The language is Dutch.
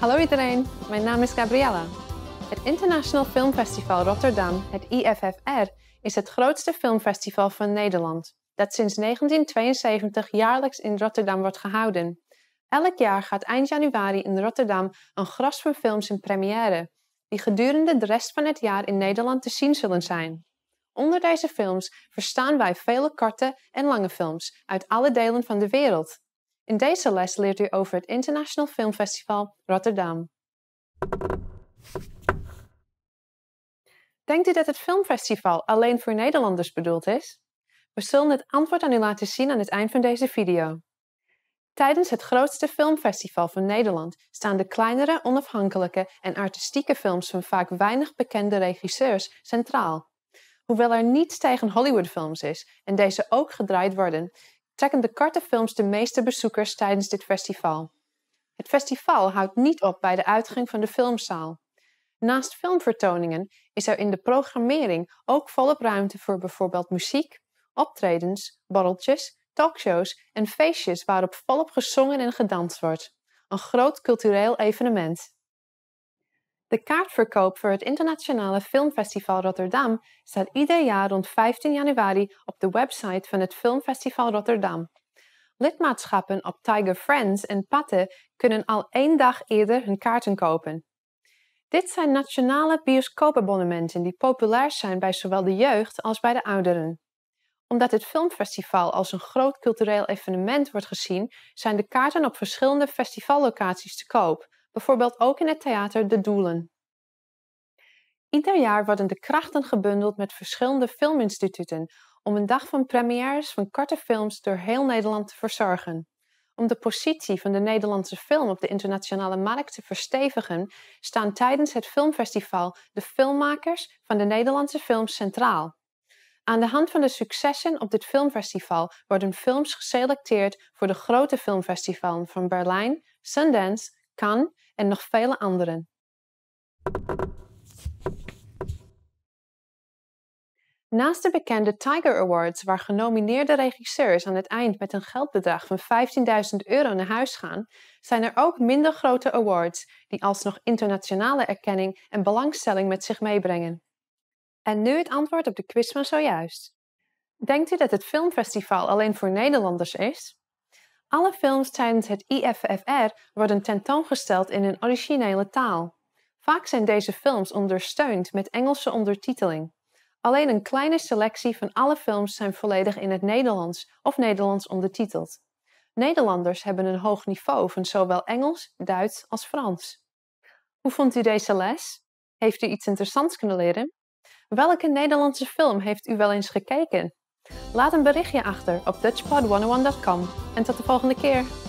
Hallo iedereen, mijn naam is Gabriella. Het International Film Festival Rotterdam, het IFFR, is het grootste filmfestival van Nederland, dat sinds 1972 jaarlijks in Rotterdam wordt gehouden. Elk jaar gaat eind januari in Rotterdam een gras van films in première, die gedurende de rest van het jaar in Nederland te zien zullen zijn. Onder deze films verstaan wij vele korte en lange films uit alle delen van de wereld, in deze les leert u over het International Film Festival Rotterdam. Denkt u dat het filmfestival alleen voor Nederlanders bedoeld is? We zullen het antwoord aan u laten zien aan het eind van deze video. Tijdens het grootste filmfestival van Nederland staan de kleinere, onafhankelijke en artistieke films van vaak weinig bekende regisseurs centraal. Hoewel er niets tegen Hollywoodfilms is en deze ook gedraaid worden, trekken de kartenfilms de meeste bezoekers tijdens dit festival. Het festival houdt niet op bij de uitgang van de filmzaal. Naast filmvertoningen is er in de programmering ook volop ruimte voor bijvoorbeeld muziek, optredens, borreltjes, talkshows en feestjes waarop volop gezongen en gedanst wordt. Een groot cultureel evenement de kaartverkoop voor het Internationale Filmfestival Rotterdam staat ieder jaar rond 15 januari op de website van het Filmfestival Rotterdam. Lidmaatschappen op Tiger Friends en Patte kunnen al één dag eerder hun kaarten kopen. Dit zijn nationale bioscoopabonnementen die populair zijn bij zowel de jeugd als bij de ouderen. Omdat het filmfestival als een groot cultureel evenement wordt gezien, zijn de kaarten op verschillende festivallocaties te koop, bijvoorbeeld ook in het theater de doelen. Ieder jaar worden de krachten gebundeld met verschillende filminstituten om een dag van premières van korte films door heel Nederland te verzorgen. Om de positie van de Nederlandse film op de internationale markt te verstevigen, staan tijdens het filmfestival de filmmakers van de Nederlandse films centraal. Aan de hand van de successen op dit filmfestival worden films geselecteerd voor de grote filmfestivalen van Berlijn, Sundance, kan en nog vele anderen. Naast de bekende Tiger Awards, waar genomineerde regisseurs aan het eind met een geldbedrag van 15.000 euro naar huis gaan, zijn er ook minder grote awards die alsnog internationale erkenning en belangstelling met zich meebrengen. En nu het antwoord op de quiz van zojuist. Denkt u dat het filmfestival alleen voor Nederlanders is? Alle films tijdens het IFFR worden tentoongesteld in hun originele taal. Vaak zijn deze films ondersteund met Engelse ondertiteling. Alleen een kleine selectie van alle films zijn volledig in het Nederlands of Nederlands ondertiteld. Nederlanders hebben een hoog niveau van zowel Engels, Duits als Frans. Hoe vond u deze les? Heeft u iets interessants kunnen leren? Welke Nederlandse film heeft u wel eens gekeken? Laat een berichtje achter op dutchpod101.com en tot de volgende keer!